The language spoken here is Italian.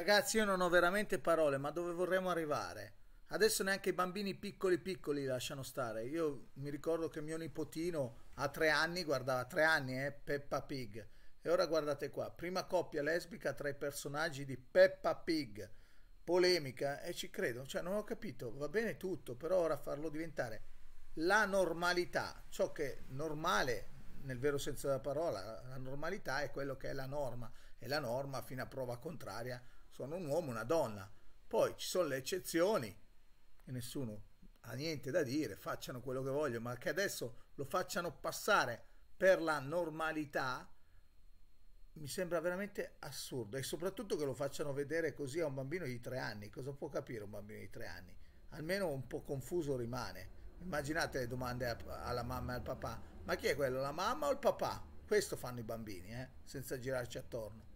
Ragazzi, io non ho veramente parole, ma dove vorremmo arrivare? Adesso neanche i bambini piccoli piccoli lasciano stare. Io mi ricordo che mio nipotino a tre anni guardava tre anni, eh, Peppa Pig. E ora guardate qua, prima coppia lesbica tra i personaggi di Peppa Pig. Polemica, e eh, ci credo, cioè non ho capito, va bene tutto, però ora farlo diventare la normalità, ciò che è normale nel vero senso della parola, la normalità è quello che è la norma e la norma fino a prova contraria sono un uomo una donna. Poi ci sono le eccezioni e nessuno ha niente da dire, facciano quello che vogliono, ma che adesso lo facciano passare per la normalità mi sembra veramente assurdo e soprattutto che lo facciano vedere così a un bambino di tre anni. Cosa può capire un bambino di tre anni? Almeno un po' confuso rimane. Immaginate le domande alla mamma e al papà. Ma chi è quello? La mamma o il papà? Questo fanno i bambini, eh? senza girarci attorno.